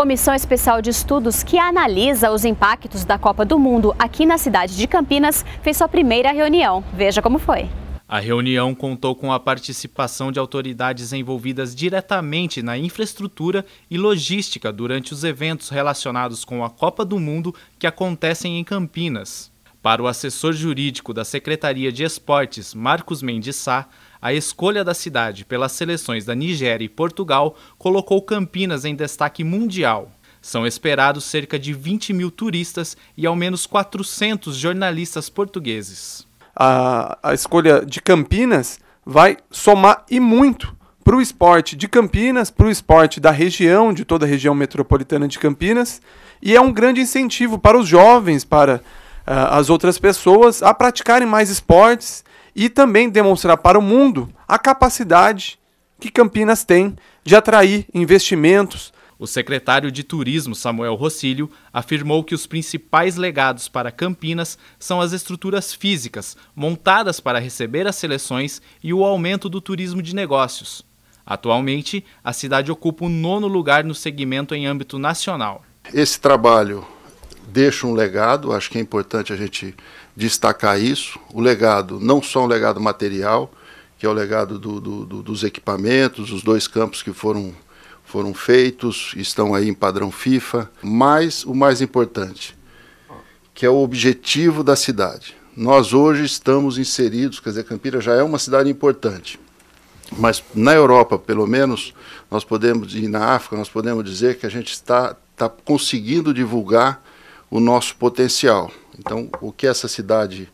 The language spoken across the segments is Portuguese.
Comissão Especial de Estudos que analisa os impactos da Copa do Mundo aqui na cidade de Campinas fez sua primeira reunião. Veja como foi. A reunião contou com a participação de autoridades envolvidas diretamente na infraestrutura e logística durante os eventos relacionados com a Copa do Mundo que acontecem em Campinas. Para o assessor jurídico da Secretaria de Esportes, Marcos Mendes Sá, a escolha da cidade pelas seleções da Nigéria e Portugal colocou Campinas em destaque mundial. São esperados cerca de 20 mil turistas e ao menos 400 jornalistas portugueses. A, a escolha de Campinas vai somar e muito para o esporte de Campinas, para o esporte da região, de toda a região metropolitana de Campinas, e é um grande incentivo para os jovens, para ah, as outras pessoas a praticarem mais esportes e também demonstrar para o mundo a capacidade que Campinas tem de atrair investimentos. O secretário de Turismo, Samuel Rossílio, afirmou que os principais legados para Campinas são as estruturas físicas, montadas para receber as seleções e o aumento do turismo de negócios. Atualmente, a cidade ocupa o nono lugar no segmento em âmbito nacional. Esse trabalho deixa um legado, acho que é importante a gente destacar isso. O legado, não só um legado material, que é o legado do, do, do, dos equipamentos, os dois campos que foram, foram feitos, estão aí em padrão FIFA, mas o mais importante, que é o objetivo da cidade. Nós hoje estamos inseridos, quer dizer, Campinas já é uma cidade importante, mas na Europa, pelo menos, nós podemos, e na África, nós podemos dizer que a gente está, está conseguindo divulgar o nosso potencial. Então, o que essa cidade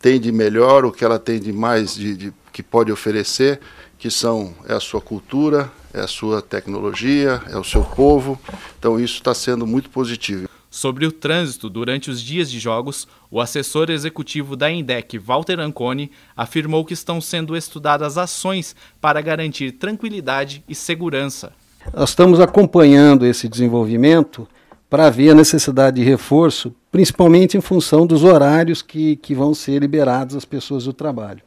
tem de melhor, o que ela tem de mais de, de que pode oferecer, que são é a sua cultura, é a sua tecnologia, é o seu povo. Então isso está sendo muito positivo. Sobre o trânsito durante os dias de jogos, o assessor executivo da INDEC, Walter Anconi, afirmou que estão sendo estudadas ações para garantir tranquilidade e segurança. Nós estamos acompanhando esse desenvolvimento para ver a necessidade de reforço, principalmente em função dos horários que, que vão ser liberados as pessoas do trabalho.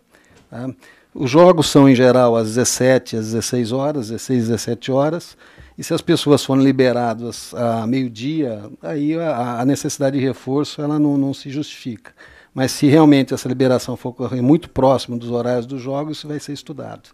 Tá? Os jogos são, em geral, às 17, às 16 horas, 16, 17 horas, e se as pessoas forem liberadas a meio-dia, aí a, a, necessidade de reforço ela não, não se justifica. Mas se realmente essa liberação for ocorrer muito próximo dos horários dos jogos, isso vai ser estudado.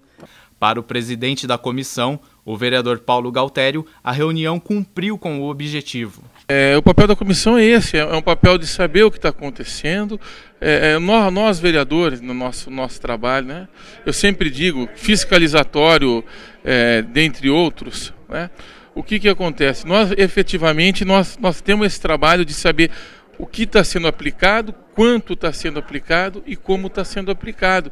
Para o presidente da comissão, o vereador Paulo Galtério, a reunião cumpriu com o objetivo. É, o papel da comissão é esse, é, é um papel de saber o que está acontecendo. É, é nós, nós, vereadores, no nosso, nosso trabalho, né, eu sempre digo, fiscalizatório, é, dentre outros, né, o que, que acontece? Nós, efetivamente, nós, nós temos esse trabalho de saber o que está sendo aplicado, quanto está sendo aplicado e como está sendo aplicado.